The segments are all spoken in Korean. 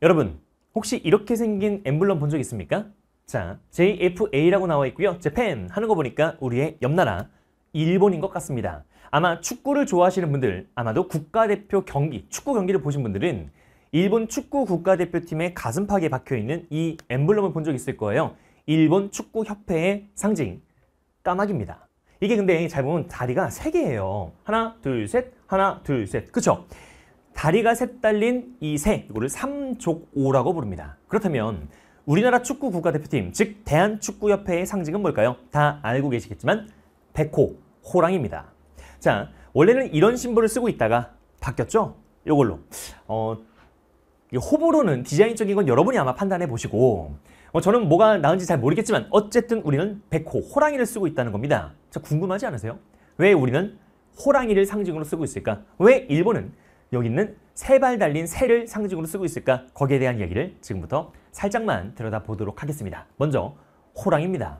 여러분 혹시 이렇게 생긴 엠블럼 본 적 있습니까? 자, JFA라고 나와 있고요. 재팬 하는 거 보니까 우리의 옆나라 일본인 것 같습니다. 아마 축구를 좋아하시는 분들, 아마도 국가대표 경기, 축구 경기를 보신 분들은 일본 축구 국가대표팀의 가슴팍에 박혀있는 이 엠블럼을 본 적 있을 거예요. 일본 축구협회의 상징, 까마귀입니다. 이게 근데 잘 보면 다리가 세개예요 하나, 둘, 셋, 하나, 둘, 셋. 그쵸? 다리가 셋 달린 이 새, 이거를 삼족오라고 부릅니다. 그렇다면 우리나라 축구 국가대표팀, 즉 대한축구협회의 상징은 뭘까요? 다 알고 계시겠지만 백호, 호랑입니다. 자, 원래는 이런 심볼을 쓰고 있다가 바뀌었죠? 이걸로. 어, 호불호는 디자인적인 건 여러분이 아마 판단해 보시고 어, 저는 뭐가 나은지 잘 모르겠지만 어쨌든 우리는 백호, 호랑이를 쓰고 있다는 겁니다. 자, 궁금하지 않으세요? 왜 우리는 호랑이를 상징으로 쓰고 있을까? 왜 일본은 여기 있는 세 발 달린 새를 상징으로 쓰고 있을까? 거기에 대한 이야기를 지금부터 살짝만 들여다보도록 하겠습니다. 먼저 호랑입니다.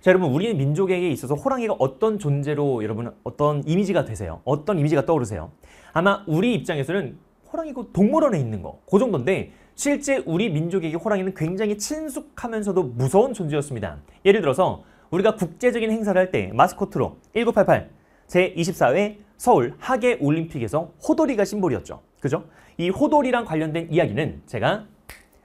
자 여러분 우리 민족에게 있어서 호랑이가 어떤 존재로 여러분 어떤 이미지가 되세요? 어떤 이미지가 떠오르세요? 아마 우리 입장에서는 호랑이곧 동물원에 있는 거그 정도인데 실제 우리 민족에게 호랑이는 굉장히 친숙하면서도 무서운 존재였습니다. 예를 들어서 우리가 국제적인 행사를 할 때 마스코트로 1988 제24회 서울 하계 올림픽에서 호돌이가 심볼이었죠. 그죠? 이 호돌이랑 관련된 이야기는 제가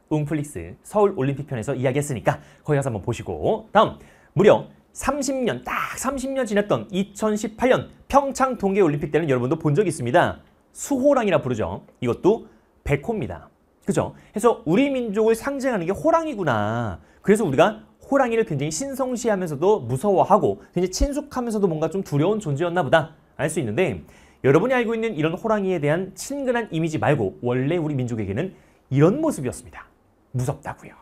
웅플릭스 서울 올림픽 편에서 이야기했으니까 거기 가서 한번 보시고 다음 무려 30년 딱 30년 지났던 2018년 평창 동계 올림픽 때는 여러분도 본 적이 있습니다. 수호랑이라 부르죠. 이것도 백호입니다. 그죠? 해서 우리 민족을 상징하는 게 호랑이구나. 그래서 우리가 호랑이를 굉장히 신성시하면서도 무서워하고 굉장히 친숙하면서도 뭔가 좀 두려운 존재였나 보다. 알수 있는데 여러분이 알고 있는 이런 호랑이에 대한 친근한 이미지 말고 원래 우리 민족에게는 이런 모습이었습니다. 무섭다고요.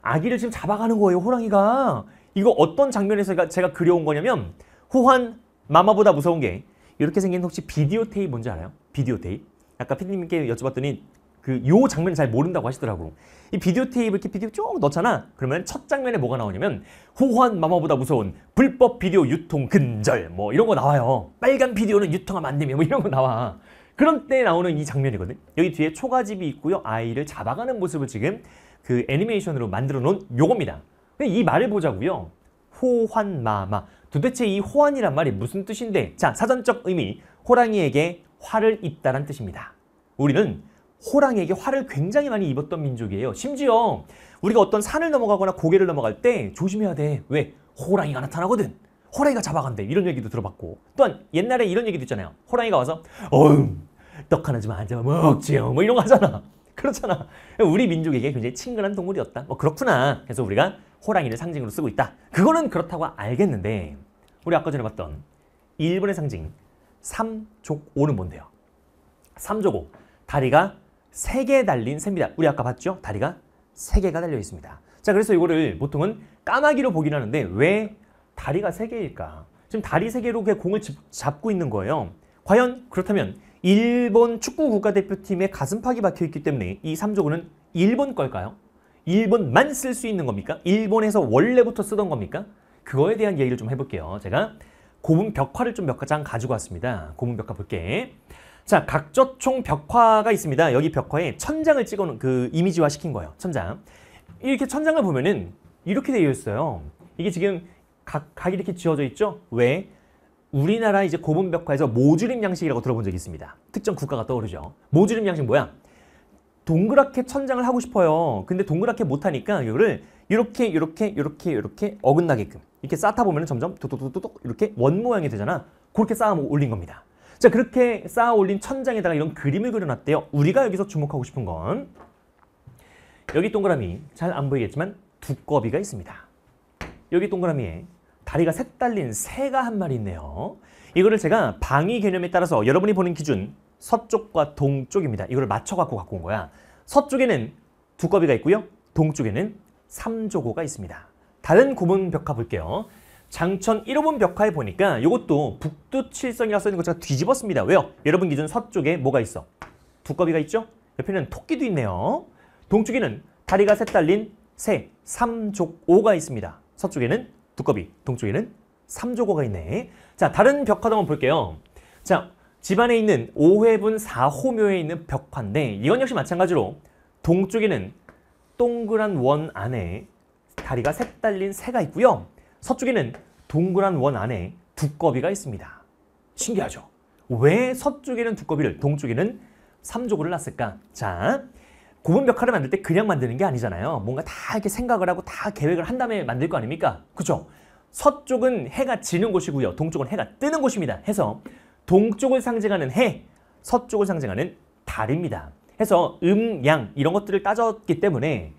아기를 지금 잡아가는 거예요, 호랑이가. 이거 어떤 장면에서 제가 그려온 거냐면 호환 마마보다 무서운 게 이렇게 생긴 혹시 비디오 테이프 뭔지 알아요? 비디오 테이프. 아까 피디님께 여쭤봤더니 그요 장면을 잘 모른다고 하시더라고. 이 비디오 테이프 이렇게 비디오 쭉 넣잖아. 그러면 첫 장면에 뭐가 나오냐면 호환 마마보다 무서운 불법 비디오 유통 근절 뭐 이런 거 나와요. 빨간 비디오는 유통하면 안 됩니다. 뭐 이런 거 나와. 그런 때 나오는 이 장면이거든. 여기 뒤에 초가집이 있고요. 아이를 잡아가는 모습을 지금 그 애니메이션으로 만들어 놓은 요겁니다. 이 말을 보자고요. 호환마마. 도대체 이 호환이란 말이 무슨 뜻인데? 자, 사전적 의미. 호랑이에게 화를 입다란 뜻입니다. 우리는 호랑이에게 화를 굉장히 많이 입었던 민족이에요. 심지어 우리가 어떤 산을 넘어가거나 고개를 넘어갈 때 조심해야 돼. 왜? 호랑이가 나타나거든. 호랑이가 잡아간대. 이런 얘기도 들어봤고. 또한 옛날에 이런 얘기도 있잖아요. 호랑이가 와서 어음 떡 하나 좀안 잡아먹지요. 뭐, 뭐 이런 거 하잖아. 그렇잖아. 우리 민족에게 굉장히 친근한 동물이었다. 뭐 그렇구나. 그래서 우리가 호랑이를 상징으로 쓰고 있다. 그거는 그렇다고 알겠는데 우리 아까 전에 봤던 일본의 상징 삼족오는 뭔데요? 삼족오. 다리가 3개 달린 셈입니다. 우리 아까 봤죠? 다리가 3개가 달려 있습니다. 자, 그래서 이거를 보통은 까마귀로 보긴 하는데 왜 다리가 3개일까? 지금 다리 3개로 그 공을 잡고 있는 거예요. 과연 그렇다면 일본 축구 국가대표팀의 가슴팍이 박혀있기 때문에 이삼조구는 일본 걸까요? 일본만 쓸 수 있는 겁니까? 일본에서 원래부터 쓰던 겁니까? 그거에 대한 얘기를 좀 해볼게요. 제가 고문 벽화를 좀 몇 가장 가지고 왔습니다. 고문 벽화 볼게. 자, 각저총 벽화가 있습니다. 여기 벽화에 천장을 찍어놓은 그 이미지화 시킨 거예요. 천장. 이렇게 천장을 보면은 이렇게 되어 있어요. 이게 지금 각, 각이 렇게 지어져 있죠? 왜? 우리나라 이제 고분 벽화에서 모주림 양식이라고 들어본 적이 있습니다. 특정 국가가 떠오르죠. 모주림 양식 뭐야? 동그랗게 천장을 하고 싶어요. 근데 동그랗게 못하니까 이거를 이렇게 이렇게 이렇게 이렇게 어긋나게끔 이렇게 쌓다 보면 점점 도도도도 이렇게 원 모양이 되잖아. 그렇게 쌓아 올린 겁니다. 자 그렇게 쌓아 올린 천장에다가 이런 그림을 그려놨대요. 우리가 여기서 주목하고 싶은 건 여기 동그라미 잘 안 보이겠지만 두꺼비가 있습니다. 여기 동그라미에 다리가 셋 달린 새가 한 마리 있네요. 이거를 제가 방위 개념에 따라서 여러분이 보는 기준 서쪽과 동쪽입니다. 이걸 맞춰갖고 갖고 온 거야. 서쪽에는 두꺼비가 있고요. 동쪽에는 삼조고가 있습니다. 다른 고문 벽화볼게요 장천 1호분 벽화에 보니까 이것도 북두칠성이라 고 써있는 것 제가 뒤집었습니다. 왜요? 여러분 기준 서쪽에 뭐가 있어? 두꺼비가 있죠? 옆에는 토끼도 있네요. 동쪽에는 다리가 셋 달린 새, 삼족오가 있습니다. 서쪽에는 두꺼비, 동쪽에는 삼족오가 있네. 자, 다른 벽화도 한번 볼게요. 자, 집안에 있는 5회분 4호묘에 있는 벽화인데 이건 역시 마찬가지로 동쪽에는 동그란 원 안에 다리가 셋 달린 새가 있고요. 서쪽에는 동그란 원 안에 두꺼비가 있습니다. 신기하죠? 왜 서쪽에는 두꺼비를, 동쪽에는 삼족을 놨을까? 자, 고분벽화를 만들 때 그냥 만드는 게 아니잖아요. 뭔가 다 이렇게 생각을 하고 다 계획을 한 다음에 만들 거 아닙니까? 그렇죠? 서쪽은 해가 지는 곳이고요. 동쪽은 해가 뜨는 곳입니다. 해서 동쪽을 상징하는 해, 서쪽을 상징하는 달입니다. 해서 음, 양 이런 것들을 따졌기 때문에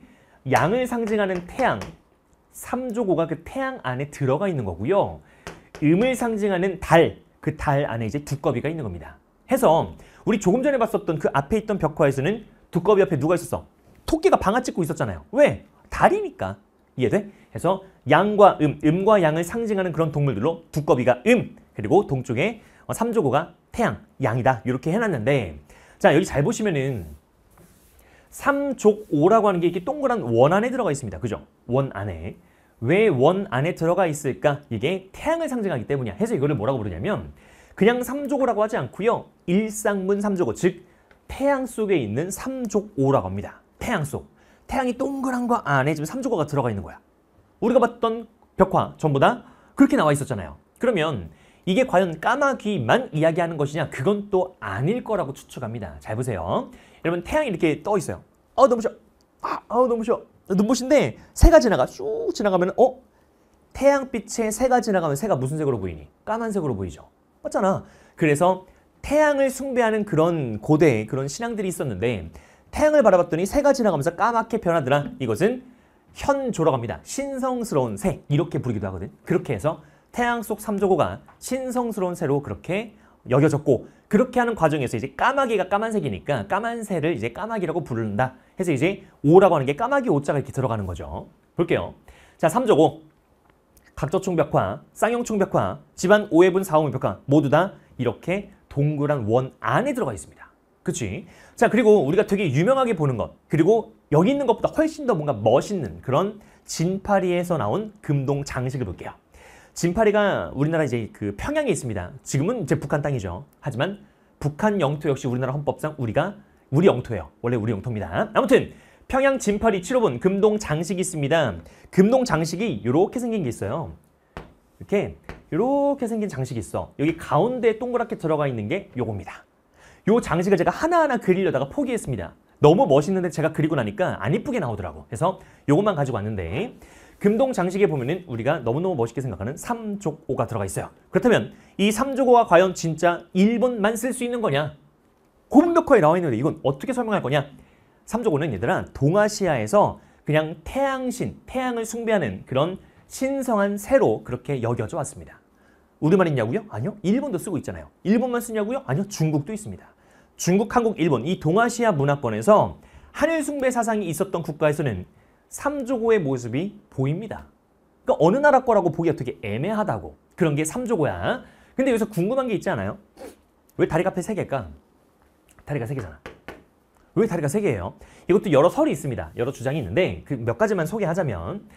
양을 상징하는 태양, 삼조고가그 태양 안에 들어가 있는 거고요. 음을 상징하는 달, 그 달 안에 이제 두꺼비가 있는 겁니다. 해서 우리 조금 전에 봤었던 그 앞에 있던 벽화에서는 두꺼비 옆에 누가 있었어? 토끼가 방아 찍고 있었잖아요. 왜? 달이니까. 이해돼? 그서 양과 음, 음과 양을 상징하는 그런 동물들로 두꺼비가 음, 그리고 동쪽에 삼조고가 태양, 양이다. 이렇게 해놨는데 자 여기 잘 보시면은 삼족오라고 하는 게 이렇게 동그란 원 안에 들어가 있습니다. 그죠? 원 안에. 왜 원 안에 들어가 있을까? 이게 태양을 상징하기 때문이야. 해서 이거를 뭐라고 부르냐면 그냥 삼족오라고 하지 않고요. 일상문 삼족오, 즉 태양 속에 있는 삼족오라고 합니다. 태양 속. 태양이 동그란 거 안에 지금 삼족오가 들어가 있는 거야. 우리가 봤던 벽화 전부 다 그렇게 나와 있었잖아요. 그러면 이게 과연 까마귀만 이야기하는 것이냐? 그건 또 아닐 거라고 추측합니다. 잘 보세요. 여러분 태양이 이렇게 떠 있어요. 어 너무 쉬워. 아, 어 너무 쉬워. 눈부신데 새가 지나가 쭉 지나가면 어 태양빛에 새가 지나가면 새가 무슨 색으로 보이니? 까만색으로 보이죠. 맞잖아. 그래서 태양을 숭배하는 그런 고대 그런 신앙들이 있었는데 태양을 바라봤더니 새가 지나가면서 까맣게 변하더라. 이것은 현조라고 합니다. 신성스러운 새 이렇게 부르기도 하거든. 그렇게 해서 태양 속 삼조고가 신성스러운 새로 그렇게 여겨졌고 그렇게 하는 과정에서 이제 까마귀가 까만색이니까 까만새를 이제 까마귀라고 부른다. 해서 이제 오라고 하는 게 까마귀 오자가 이렇게 들어가는 거죠. 볼게요. 자, 3조 5. 각도총벽화, 쌍용총벽화 집안 5회분 4호목벽화 모두 다 이렇게 동그란 원 안에 들어가 있습니다. 그치? 자, 그리고 우리가 되게 유명하게 보는 것, 그리고 여기 있는 것보다 훨씬 더 뭔가 멋있는 그런 진파리에서 나온 금동 장식을 볼게요. 진파리가 우리나라 이제 그 평양에 있습니다. 지금은 이제 북한 땅이죠. 하지만 북한 영토 역시 우리나라 헌법상 우리가 우리 영토예요. 원래 우리 영토입니다. 아무튼 평양 진파리 치료분 금동 장식이 있습니다. 금동 장식이 이렇게 생긴 게 있어요. 이렇게 이렇게 생긴 장식이 있어. 여기 가운데 동그랗게 들어가 있는 게 요겁니다. 요 장식을 제가 하나하나 그리려다가 포기했습니다. 너무 멋있는데 제가 그리고 나니까 안 이쁘게 나오더라고. 그래서 요것만 가지고 왔는데 금동 장식에 보면은 우리가 너무너무 멋있게 생각하는 삼족오가 들어가 있어요. 그렇다면 이 삼족오가 과연 진짜 일본만 쓸 수 있는 거냐? 고분벽화에 나와 있는데 이건 어떻게 설명할 거냐? 삼족오는 얘들아 동아시아에서 그냥 태양신, 태양을 숭배하는 그런 신성한 새로 그렇게 여겨져 왔습니다. 우리만 있냐고요? 아니요. 일본도 쓰고 있잖아요. 일본만 쓰냐고요? 아니요. 중국도 있습니다. 중국, 한국, 일본 이 동아시아 문화권에서 한일 숭배 사상이 있었던 국가에서는 삼조고의 모습이 보입니다. 그러니까 어느 나라 거라고 보기가 되게 애매하다고. 그런 게 3조고야. 근데 여기서 궁금한 게 있지 않아요? 왜 다리가 앞에 3개일까? 다리가 3개잖아. 왜 다리가 3개예요? 이것도 여러 설이 있습니다. 여러 주장이 있는데 그몇 가지만 소개하자면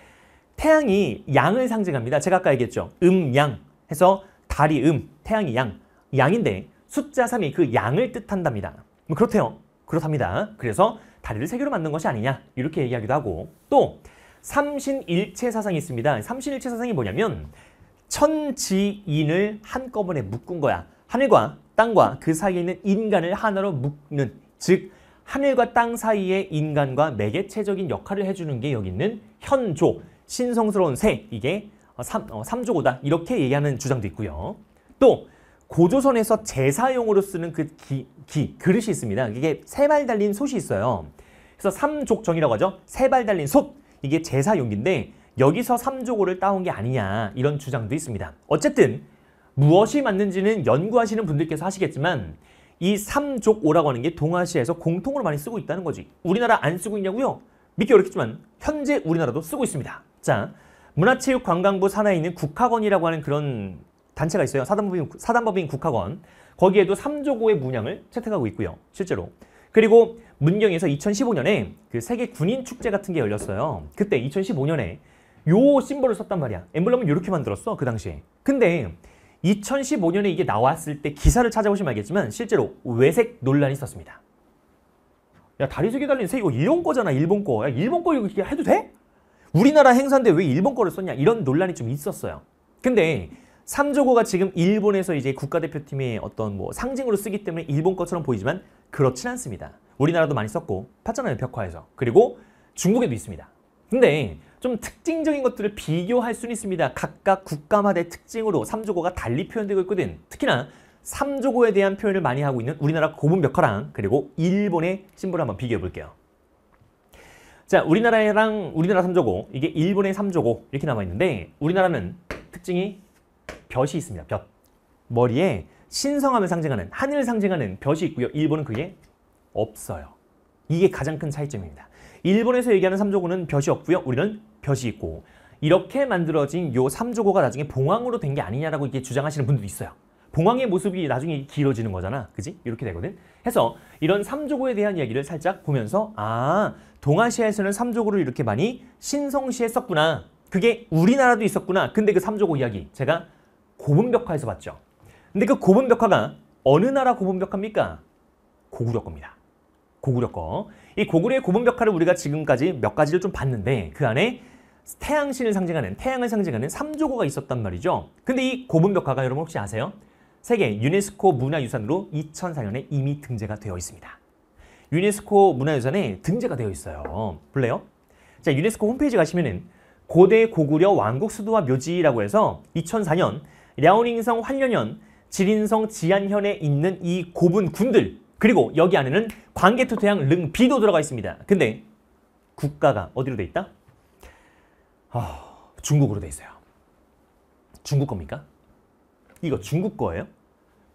태양이 양을 상징합니다. 제가 아까 얘기했죠. 음, 양 해서 달이 음, 태양이 양, 양인데 숫자 3이 그 양을 뜻한답니다. 뭐 그렇대요. 그렇답니다. 그래서 다리를 세 개로 만든 것이 아니냐 이렇게 얘기하기도 하고 또 삼신일체 사상이 있습니다. 삼신일체 사상이 뭐냐면 천지인을 한꺼번에 묶은 거야. 하늘과 땅과 그 사이에 있는 인간을 하나로 묶는 즉 하늘과 땅 사이에 인간과 매개체적인 역할을 해주는 게 여기 있는 현조, 신성스러운 새 이게 삼, 어, 삼조고다 이렇게 얘기하는 주장도 있고요. 또 고조선에서 제사용으로 쓰는 그 기, 기 그릇이 있습니다. 이게 세 발 달린 솥이 있어요. 그래서 삼족정이라고 하죠. 세 발 달린 솥 이게 제사용인데 여기서 삼족오를 따온 게 아니냐 이런 주장도 있습니다. 어쨌든 무엇이 맞는지는 연구하시는 분들께서 하시겠지만 이 삼족오라고 하는 게 동아시아에서 공통으로 많이 쓰고 있다는 거지. 우리나라 안 쓰고 있냐고요? 믿기 어렵겠지만 현재 우리나라도 쓰고 있습니다. 자, 문화체육관광부 산하에 있는 국학원이라고 하는 그런 단체가 있어요. 사단법인, 사단법인 국학원. 거기에도 3조고의 문양을 채택하고 있고요. 실제로. 그리고 문경에서 2015년에 그 세계 군인 축제 같은 게 열렸어요. 그때 2015년에 요 심볼을 썼단 말이야. 엠블럼은 이렇게 만들었어. 그 당시에. 근데 2015년에 이게 나왔을 때 기사를 찾아보시면 알겠지만 실제로 외색 논란이 있었습니다. 야 다리 속에 달린 새 이거 일본 거잖아 일본 거. 야 일본 거 이거 해도 돼? 우리나라 행사인데 왜 일본 거를 썼냐 이런 논란이 좀 있었어요. 근데 삼조고가 지금 일본에서 이제 국가대표팀의 어떤 뭐 상징으로 쓰기 때문에 일본 것처럼 보이지만 그렇진 않습니다. 우리나라도 많이 썼고 팠잖아요 벽화에서. 그리고 중국에도 있습니다. 근데 좀 특징적인 것들을 비교할 수는 있습니다. 각각 국가마다의 특징으로 삼조고가 달리 표현되고 있거든. 특히나 삼조고에 대한 표현을 많이 하고 있는 우리나라 고문 벽화랑 그리고 일본의 심볼을 한번 비교해 볼게요. 자, 우리나라랑 우리나라 삼조고 이게 일본의 삼조고 이렇게 남아 있는데 우리나라는 특징이 볕이 있습니다. 볕. 머리에 신성함을 상징하는 한일을 상징하는 볕이 있고요. 일본은 그게 없어요. 이게 가장 큰 차이점입니다. 일본에서 얘기하는 삼조고는 볕이 없고요. 우리는 볕이 있고 이렇게 만들어진 요삼조고가 나중에 봉황으로 된 게 아니냐라고 이게 주장하시는 분들도 있어요. 봉황의 모습이 나중에 길어지는 거잖아. 그지? 이렇게 되거든. 해서 이런 삼조고에 대한 이야기를 살짝 보면서 아, 동아시아에서는 삼조고를 이렇게 많이 신성시했었구나 그게 우리나라도 있었구나. 근데 그 삼조고 이야기 제가 고분벽화에서 봤죠. 근데 그 고분벽화가 어느 나라 고분벽화입니까? 고구려 겁니다. 고구려 거. 이 고구려의 고분벽화를 우리가 지금까지 몇 가지를 좀 봤는데 그 안에 태양신을 상징하는 태양을 상징하는 3조고가 있었단 말이죠. 근데 이 고분벽화가 여러분 혹시 아세요? 세계 유네스코 문화유산으로 2004년에 이미 등재가 되어 있습니다. 유네스코 문화유산에 등재가 되어 있어요. 볼래요? 자, 유네스코 홈페이지 가시면은 고대 고구려 왕국 수도와 묘지라고 해서 2004년 랴오닝성 환련현, 지린성 지안현에 있는 이 고분 군들 그리고 여기 안에는 광개토 태양 릉비도 들어가 있습니다. 근데 국가가 어디로 돼 있다? 어, 중국으로 돼 있어요. 중국 겁니까? 이거 중국 거예요?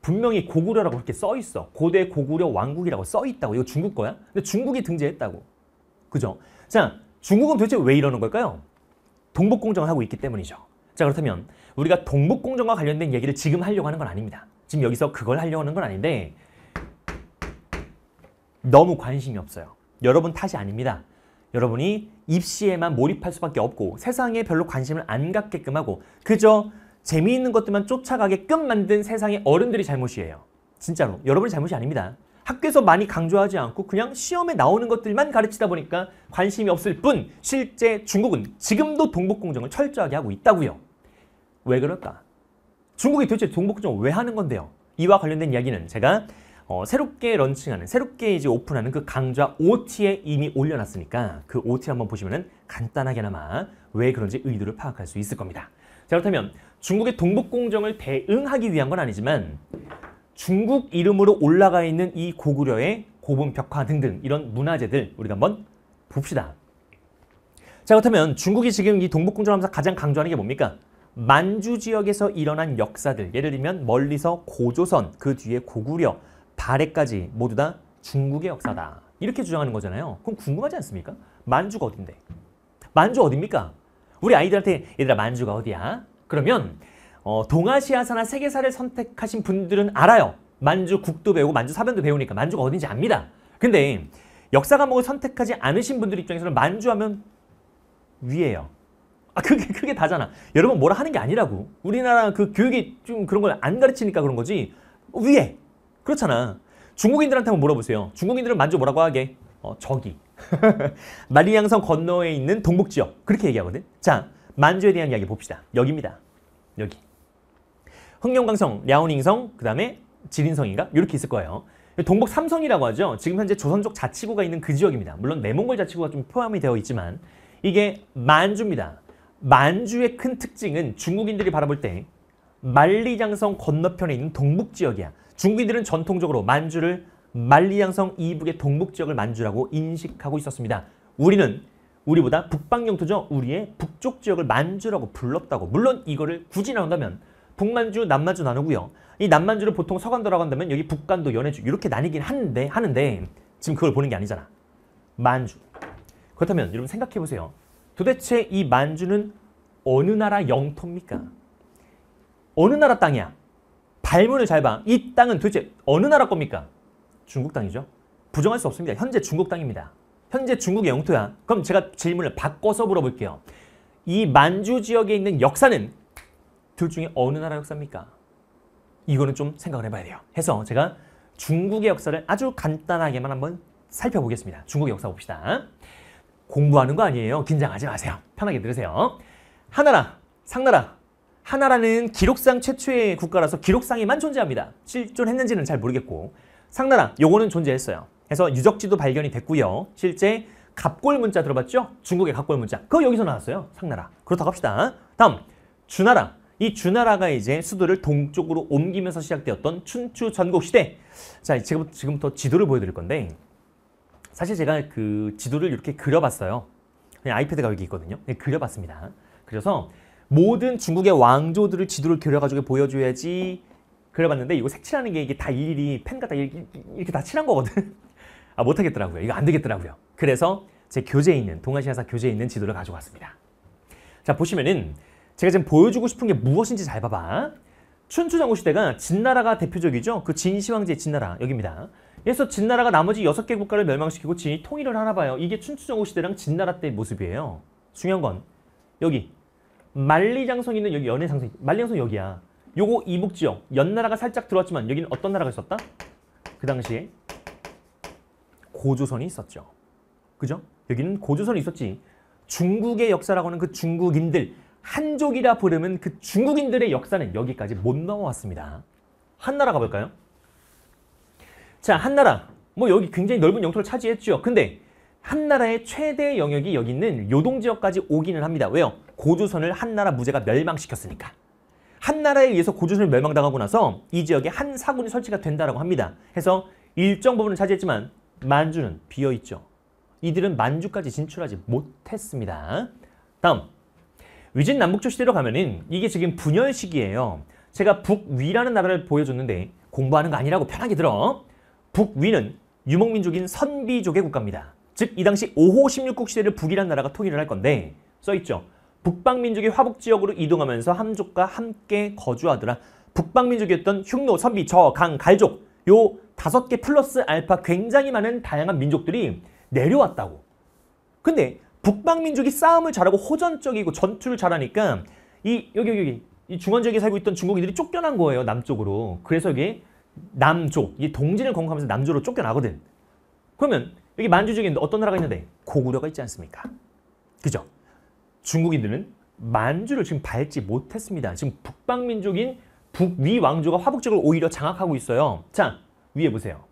분명히 고구려라고 이렇게 써 있어. 고대 고구려 왕국이라고 써 있다고. 이거 중국 거야? 근데 중국이 등재했다고. 그죠? 자, 중국은 도대체 왜 이러는 걸까요? 동북공정을 하고 있기 때문이죠. 자 그렇다면 우리가 동북공정과 관련된 얘기를 지금 하려고 하는 건 아닙니다. 지금 여기서 그걸 하려고 하는 건 아닌데 너무 관심이 없어요. 여러분 탓이 아닙니다. 여러분이 입시에만 몰입할 수밖에 없고 세상에 별로 관심을 안 갖게끔 하고 그저 재미있는 것들만 쫓아가게끔 만든 세상의 어른들이 잘못이에요. 진짜로 여러분이 잘못이 아닙니다. 학교에서 많이 강조하지 않고 그냥 시험에 나오는 것들만 가르치다 보니까 관심이 없을 뿐 실제 중국은 지금도 동북공정을 철저하게 하고 있다고요. 왜 그럴까? 중국이 도대체 동북공정 을왜 하는 건데요? 이와 관련된 이야기는 제가 어, 새롭게 런칭하는, 새롭게 이제 오픈하는 그 강좌 OT에 이미 올려놨으니까 그 OT 한번 보시면은 간단하게나마 왜 그런지 의도를 파악할 수 있을 겁니다. 자, 그렇다면 중국의 동북공정을 대응하기 위한 건 아니지만 중국 이름으로 올라가 있는 이 고구려의 고분 벽화 등등 이런 문화재들 우리가 한번 봅시다. 자 그렇다면 중국이 지금 이 동북공전하면서 가장 강조하는 게 뭡니까? 만주 지역에서 일어난 역사들 예를 들면 멀리서 고조선 그 뒤에 고구려 발해까지 모두 다 중국의 역사다 이렇게 주장하는 거잖아요. 그럼 궁금하지 않습니까? 만주가 어딘데? 만주 어딥니까? 우리 아이들한테 얘들아 만주가 어디야? 그러면 어, 동아시아사나 세계사를 선택하신 분들은 알아요. 만주 국도 배우고 만주 사변도 배우니까 만주가 어딘지 압니다. 근데 역사 과목을 선택하지 않으신 분들 입장에서는 만주하면 위에요. 아 그게 그게 다잖아. 여러분 뭐라 하는 게 아니라고. 우리나라 그 교육이 좀 그런 걸 안 가르치니까 그런 거지. 위에 그렇잖아. 중국인들한테 한번 물어보세요. 중국인들은 만주 뭐라고 하게? 어, 저기. 마리양성 건너에 있는 동북지역. 그렇게 얘기하거든. 자, 만주에 대한 이야기 봅시다. 여기입니다. 여기. 흑룡강성, 랴오닝성, 그 다음에 지린성인가? 이렇게 있을 거예요. 동북 삼성이라고 하죠. 지금 현재 조선족 자치구가 있는 그 지역입니다. 물론 내몽골 자치구가 좀 포함이 되어 있지만 이게 만주입니다. 만주의 큰 특징은 중국인들이 바라볼 때 만리장성 건너편에 있는 동북 지역이야. 중국인들은 전통적으로 만주를 만리장성 이북의 동북 지역을 만주라고 인식하고 있었습니다. 우리는 우리보다 북방 영토죠. 우리의 북쪽 지역을 만주라고 불렀다고. 물론 이거를 굳이 나온다면 북만주, 남만주 나누고요. 이 남만주를 보통 서간도라고 한다면 여기 북간도, 연해주 이렇게 나뉘긴 하는데, 하는데 지금 그걸 보는 게 아니잖아. 만주. 그렇다면 여러분 생각해보세요. 도대체 이 만주는 어느 나라 영토입니까? 어느 나라 땅이야? 발문을 잘 봐. 이 땅은 도대체 어느 나라 겁니까? 중국 땅이죠. 부정할 수 없습니다. 현재 중국 땅입니다. 현재 중국의 영토야. 그럼 제가 질문을 바꿔서 물어볼게요. 이 만주 지역에 있는 역사는 둘 중에 어느 나라 역사입니까? 이거는 좀 생각을 해봐야 돼요. 해서 제가 중국의 역사를 아주 간단하게만 한번 살펴보겠습니다. 중국의 역사 봅시다. 공부하는 거 아니에요. 긴장하지 마세요. 편하게 들으세요. 하나라, 상나라. 하나라는 기록상 최초의 국가라서 기록상에만 존재합니다. 실존했는지는 잘 모르겠고. 상나라, 요거는 존재했어요. 그래서 유적지도 발견이 됐고요. 실제 갑골 문자 들어봤죠? 중국의 갑골 문자. 그거 여기서 나왔어요. 상나라. 그렇다고 합시다. 다음, 주나라. 이 주나라가 이제 수도를 동쪽으로 옮기면서 시작되었던 춘추 전국시대. 자, 지금, 지금부터 지도를 보여드릴 건데 사실 제가 그 지도를 이렇게 그려봤어요. 그냥 아이패드가 여기 있거든요. 네, 그려봤습니다. 그래서 모든 중국의 왕조들을 지도를 그려가지고 보여줘야지 그려봤는데 이거 색칠하는 게 이게 다 일일이 펜과 다 이렇게, 이렇게 다 칠한 거거든. 아 못하겠더라고요. 이거 안 되겠더라고요. 그래서 제 교재에 있는 동아시아사 교재에 있는 지도를 가져왔습니다. 자 보시면은 제가 지금 보여주고 싶은 게 무엇인지 잘 봐봐. 춘추장고 시대가 진나라가 대표적이죠. 그 진시황제 진나라 여기입니다. 그래서 진나라가 나머지 여개 국가를 멸망시키고 진이 통일을 하나 봐요. 이게 춘추정부 시대랑 진나라 때 모습이에요. 중요한 건 여기 만리장성 있는 여기 연해장성 만리장성 여기야. 요거 이북 지역 연나라가 살짝 들어왔지만 여기는 어떤 나라가 있었다? 그 당시에 고조선이 있었죠. 그죠? 여기는 고조선이 있었지. 중국의 역사라고 하는 그 중국인들 한족이라 부르는 그 중국인들의 역사는 여기까지 못 넘어왔습니다. 한나라 가볼까요? 자, 한나라. 뭐 여기 굉장히 넓은 영토를 차지했죠. 근데 한나라의 최대 영역이 여기 있는 요동 지역까지 오기는 합니다. 왜요? 고조선을 한나라 무제가 멸망시켰으니까. 한나라에 의해서 고조선을 멸망당하고 나서 이 지역에 한 사군이 설치가 된다라고 합니다. 해서 일정 부분을 차지했지만 만주는 비어있죠. 이들은 만주까지 진출하지 못했습니다. 다음 위진 남북조 시대로 가면은 이게 지금 분열 시기예요. 제가 북위라는 나라를 보여줬는데 공부하는 거 아니라고 편하게 들어. 북위는 유목민족인 선비족의 국가입니다. 즉 이 당시 5호 16국 시대를 북이는 나라가 통일을 할 건데 써있죠. 북방민족이 화북지역으로 이동하면서 함족과 함께 거주하더라. 북방민족이었던 흉노, 선비, 저, 강, 갈족 요 다섯 개 플러스 알파 굉장히 많은 다양한 민족들이 내려왔다고. 근데 북방민족이 싸움을 잘하고 호전적이고 전투를 잘하니까 이 여기 여기 이 중원 지역에 살고 있던 중국인들이 쫓겨난 거예요 남쪽으로. 그래서 여기 남쪽 이 동진을 건국하면서 남조로 쫓겨나거든. 그러면 여기 만주 지역에 어떤 나라가 있는데 고구려가 있지 않습니까? 그죠? 중국인들은 만주를 지금 밟지 못했습니다. 지금 북방민족인 북위 왕조가 화북적을 오히려 장악하고 있어요. 자, 위에 보세요.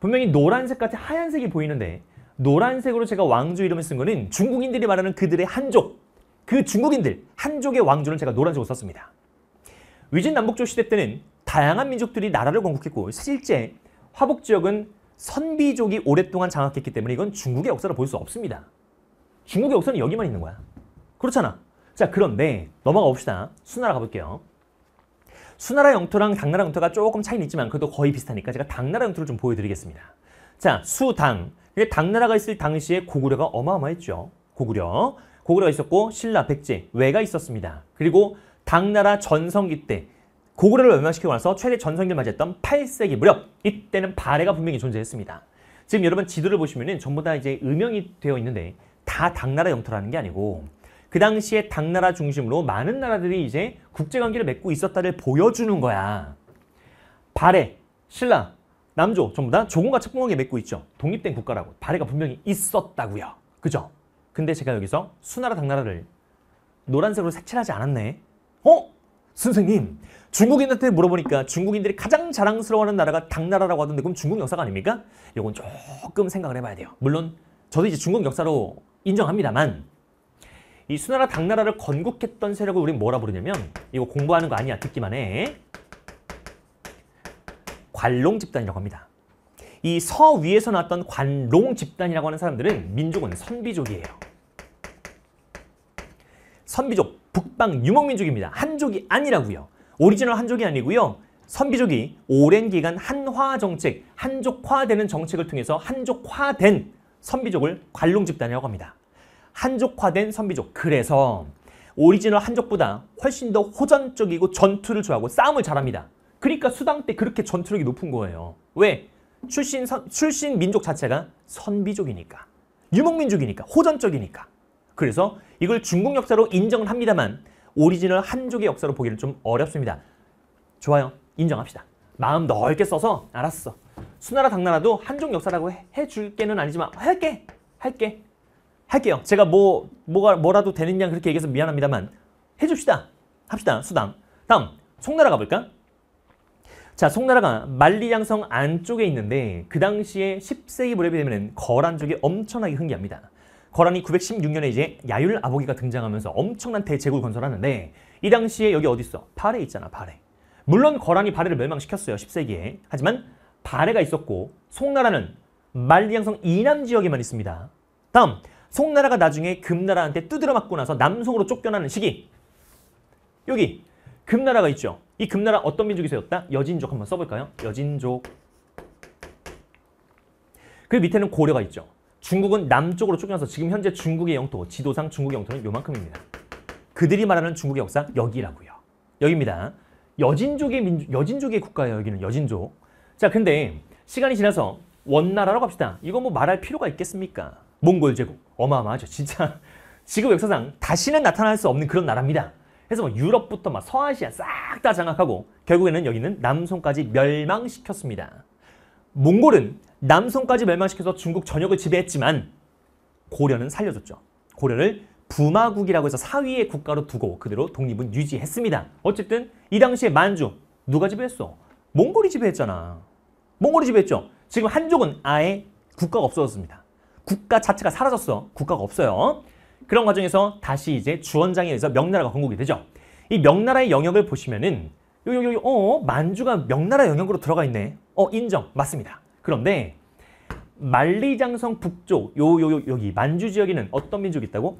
분명히 노란색 같은 하얀색이 보이는데 노란색으로 제가 왕조 이름을 쓴 거는 중국인들이 말하는 그들의 한족, 그 중국인들, 한족의 왕조를 제가 노란색으로 썼습니다. 위진남북조 시대 때는 다양한 민족들이 나라를 건국했고 실제 화북 지역은 선비족이 오랫동안 장악했기 때문에 이건 중국의 역사를 볼 수 없습니다. 중국의 역사는 여기만 있는 거야. 그렇잖아. 자 그런데 넘어가 봅시다. 수나라 가볼게요. 수나라 영토랑 당나라 영토가 조금 차이는 있지만 그래도 거의 비슷하니까 제가 당나라 영토를 좀 보여드리겠습니다. 자, 수당. 당나라가 있을 당시에 고구려가 어마어마했죠. 고구려. 고구려가 있었고 신라, 백제, 왜가 있었습니다. 그리고 당나라 전성기 때 고구려를 멸망시키고 나서 최대 전성기를 맞이했던 8세기 무렵 이때는 발해가 분명히 존재했습니다. 지금 여러분 지도를 보시면 전부 다 이제 음영이 되어 있는데 다 당나라 영토라는 게 아니고 그 당시에 당나라 중심으로 많은 나라들이 이제 국제관계를 맺고 있었다를 보여주는 거야. 발해, 신라, 남조 전부 다 조공과 책봉하게 맺고 있죠. 독립된 국가라고 발해가 분명히 있었다고요. 그죠? 근데 제가 여기서 수나라 당나라를 노란색으로 색칠하지 않았네. 어? 선생님 중국인한테 물어보니까 중국인들이 가장 자랑스러워하는 나라가 당나라라고 하던데 그럼 중국 역사가 아닙니까? 이건 조금 생각을 해봐야 돼요. 물론 저도 이제 중국 역사로 인정합니다만 이 수나라 당나라를 건국했던 세력을 우리 뭐라 부르냐면 이거 공부하는 거 아니야 듣기만 해. 관롱 집단이라고 합니다. 이 서위에서 나던 관롱 집단이라고 하는 사람들은 민족은 선비족이에요. 선비족, 북방 유목민족입니다. 한족이 아니라고요. 오리지널 한족이 아니고요. 선비족이 오랜 기간 한화 정책, 한족화되는 정책을 통해서 한족화된 선비족을 관롱 집단이라고 합니다. 한족화된 선비족. 그래서 오리지널 한족보다 훨씬 더 호전적이고 전투를 좋아하고 싸움을 잘합니다. 그러니까 수당 때 그렇게 전투력이 높은 거예요. 왜? 출신, 선, 출신 민족 자체가 선비족이니까. 유목민족이니까. 호전적이니까. 그래서 이걸 중국 역사로 인정을 합니다만 오리지널 한족의 역사로 보기는 좀 어렵습니다. 좋아요. 인정합시다. 마음 넓게 써서 알았어. 수나라 당나라도 한족 역사라고 해, 줄게는 아니지만 할게. 할게. 할게요. 제가 뭐 뭐가 뭐라도 되는 양 그렇게 얘기해서 미안합니다만 해 줍시다. 합시다. 수당. 다음 송나라 가볼까? 자, 송나라가 만리양성 안쪽에 있는데 그 당시에 10세기 무렵이 되면 거란 족이 엄청나게 흥기합니다. 거란이 916년에 이제 야율 아보기가 등장하면서 엄청난 대제국을 건설하는데 이 당시에 여기 어디 있어? 발해 있잖아, 발해. 물론 거란이 발해를 멸망시켰어요, 10세기에. 하지만 발해가 있었고 송나라는 만리양성 이남 지역에만 있습니다. 다음, 송나라가 나중에 금나라한테 두드려 맞고 나서 남송으로 쫓겨나는 시기. 여기 금나라가 있죠. 이 금나라 어떤 민족이 세웠다 여진족 한번 써볼까요? 여진족. 그 밑에는 고려가 있죠. 중국은 남쪽으로 쫓겨나서 지금 현재 중국의 영토, 지도상 중국의 영토는 요만큼입니다. 그들이 말하는 중국의 역사 여기라고요. 여기입니다. 여진족의 민족, 여진족의 국가예요. 여기는 여진족. 자, 근데 시간이 지나서 원나라라고합시다 이거 뭐 말할 필요가 있겠습니까? 몽골 제국. 어마어마하죠. 진짜 지금 역사상 다시는 나타날 수 없는 그런 나라입니다. 그래서 뭐 유럽부터 막 서아시아 싹 다 장악하고 결국에는 여기는 남송까지 멸망시켰습니다. 몽골은 남송까지 멸망시켜서 중국 전역을 지배했지만 고려는 살려줬죠. 고려를 부마국이라고 해서 사위의 국가로 두고 그대로 독립은 유지했습니다. 어쨌든 이 당시에 만주 누가 지배했어? 몽골이 지배했잖아. 몽골이 지배했죠. 지금 한족은 아예 국가가 없어졌습니다. 국가 자체가 사라졌어. 국가가 없어요. 그런 과정에서 다시 이제 주원장에 의해서 명나라가 건국이 되죠. 이 명나라의 영역을 보시면은 요요요 어 만주가 명나라 영역으로 들어가 있네. 어 인정 맞습니다. 그런데 만리장성 북쪽 요요요 여기 만주 지역에는 어떤 민족이 있다고?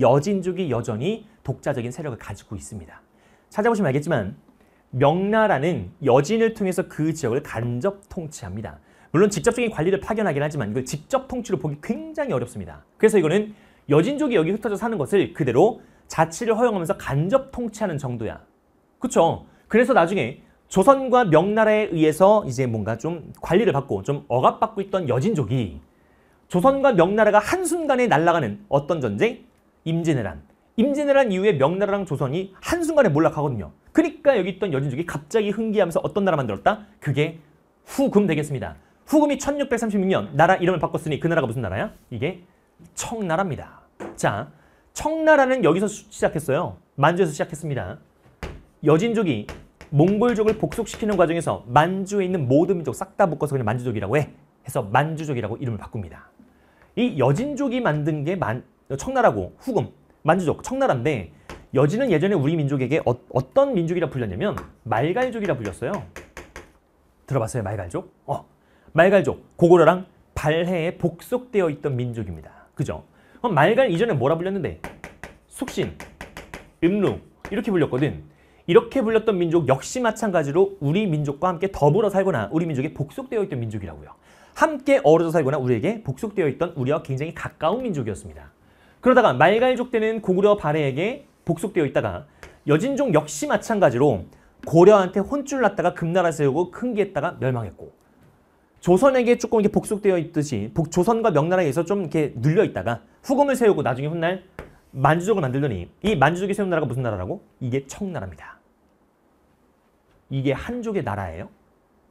여진족이 여전히 독자적인 세력을 가지고 있습니다. 찾아보시면 알겠지만 명나라는 여진을 통해서 그 지역을 간접 통치합니다. 물론 직접적인 관리를 파견하긴 하지만 이걸 직접 통치로 보기 굉장히 어렵습니다. 그래서 이거는 여진족이 여기 흩어져 사는 것을 그대로 자치를 허용하면서 간접 통치하는 정도야. 그쵸? 그래서 나중에 조선과 명나라에 의해서 이제 뭔가 좀 관리를 받고 좀 억압받고 있던 여진족이 조선과 명나라가 한순간에 날아가는 어떤 전쟁? 임진왜란. 임진왜란 이후에 명나라랑 조선이 한순간에 몰락하거든요. 그러니까 여기 있던 여진족이 갑자기 흥기하면서 어떤 나라 만들었다? 그게 후금 되겠습니다. 후금이 1636년 나라 이름을 바꿨으니 그 나라가 무슨 나라야? 이게 청나라입니다. 자, 청나라는 여기서 시작했어요. 만주에서 시작했습니다. 여진족이 몽골족을 복속시키는 과정에서 만주에 있는 모든 민족 싹 다 묶어서 그냥 만주족이라고 해. 해서 만주족이라고 이름을 바꿉니다. 이 여진족이 만든 게 만, 청나라고 후금, 만주족, 청나라인데 여진은 예전에 우리 민족에게 어, 떤 민족이라 불렸냐면 말갈족이라 불렸어요. 들어봤어요? 말갈족? 어, 말갈족, 고구려랑 발해에 복속되어 있던 민족입니다. 그죠? 그럼 말갈 이전에 뭐라 불렸는데? 숙신, 음루 이렇게 불렸거든. 이렇게 불렸던 민족 역시 마찬가지로 우리 민족과 함께 더불어 살거나 우리 민족에 복속되어 있던 민족이라고요. 함께 어우러져 살거나 우리에게 복속되어 있던 우리와 굉장히 가까운 민족이었습니다. 그러다가 말갈족 때는 고구려 발해에게 복속되어 있다가 여진족 역시 마찬가지로 고려한테 혼쭐 났다가 금나라 세우고 큰기했다가 멸망했고 조선에게 조금 이렇게 복속되어 있듯이 복, 조선과 명나라에서 좀 이렇게 눌려 있다가 후금을 세우고 나중에 훗날 만주족을 만들더니 이 만주족이 세운 나라가 무슨 나라라고? 이게 청나라입니다. 이게 한족의 나라예요.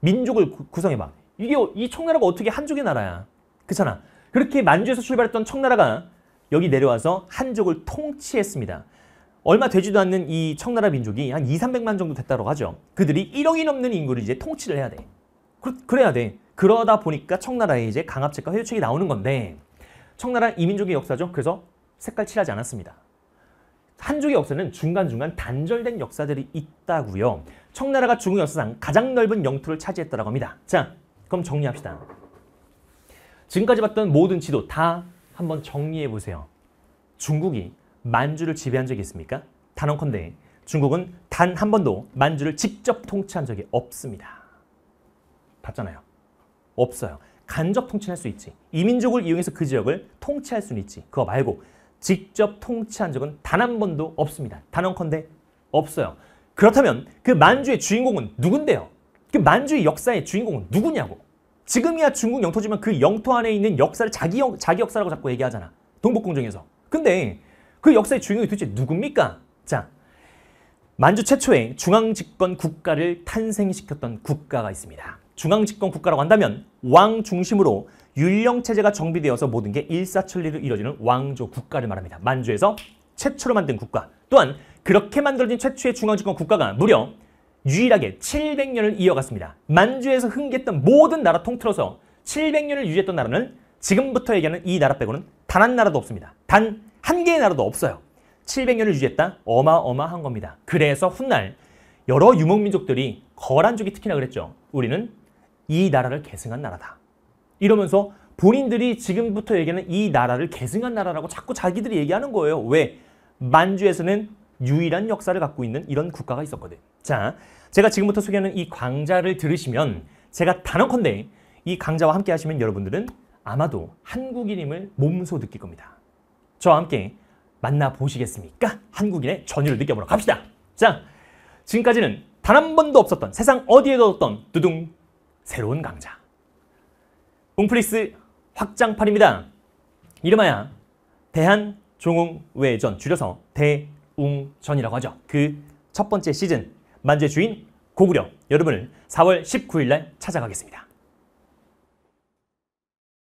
민족을 구, 성해봐 이게 어, 이 청나라가 어떻게 한족의 나라야? 그렇잖아. 그렇게 만주에서 출발했던 청나라가 여기 내려와서 한족을 통치했습니다. 얼마 되지도 않는 이 청나라 민족이 한 2, 300만 정도 됐다고 하죠. 그들이 1억이 넘는 인구를 이제 통치를 해야 돼. 그, 그래야 돼. 그러다 보니까 청나라에 이제 강압책과 회유책이 나오는 건데 청나라 이민족의 역사죠. 그래서 색깔 칠하지 않았습니다. 한족의 역사는 중간중간 단절된 역사들이 있다고요. 청나라가 중국 역사상 가장 넓은 영토를 차지했다라고 합니다. 자, 그럼 정리합시다. 지금까지 봤던 모든 지도 다 한번 정리해 보세요. 중국이 만주를 지배한 적이 있습니까? 단언컨대 중국은 단 한 번도 만주를 직접 통치한 적이 없습니다. 봤잖아요. 없어요. 간접 통치할 수 있지. 이민족을 이용해서 그 지역을 통치할 수는 있지. 그거 말고 직접 통치한 적은 단 한 번도 없습니다. 단언컨대 없어요. 그렇다면 그 만주의 주인공은 누군데요? 그 만주의 역사의 주인공은 누구냐고. 지금이야 중국 영토지만 그 영토 안에 있는 역사를 자기, 역, 자기 역사라고 자꾸 얘기하잖아. 동북공정에서. 근데 그 역사의 주인공이 도대체 누굽니까? 자, 만주 최초의 중앙집권 국가를 탄생시켰던 국가가 있습니다. 중앙집권 국가라고 한다면 왕 중심으로 율령 체제가 정비되어서 모든 게 일사천리로 이루어지는 왕조 국가를 말합니다. 만주에서 최초로 만든 국가. 또한 그렇게 만들어진 최초의 중앙집권 국가가 무려 유일하게 700년을 이어갔습니다. 만주에서 흥기했던 모든 나라 통틀어서 700년을 유지했던 나라는 지금부터 얘기하는 이 나라 빼고는 단 한 나라도 없습니다. 단 한 개의 나라도 없어요. 700년을 유지했다? 어마어마한 겁니다. 그래서 훗날 여러 유목민족들이 거란족이 특히나 그랬죠. 우리는 이 나라를 계승한 나라다. 이러면서 본인들이 지금부터 얘기하는 이 나라를 계승한 나라라고 자꾸 자기들이 얘기하는 거예요. 왜? 만주에서는 유일한 역사를 갖고 있는 이런 국가가 있었거든. 자, 제가 지금부터 소개하는 이 강좌를 들으시면 제가 단언컨대 이 강좌와 함께 하시면 여러분들은 아마도 한국인임을 몸소 느낄 겁니다. 저와 함께 만나보시겠습니까? 한국인의 전율을 느껴보러 갑시다. 자, 지금까지는 단 한 번도 없었던 세상 어디에도 없던 두둥 새로운 강좌 웅플릭스 확장판입니다. 이름하여 대한 종웅외전 줄여서 대웅전이라고 하죠. 그 첫 번째 시즌 만재 주인 고구려 여러분을 4월 19일 날 찾아가겠습니다.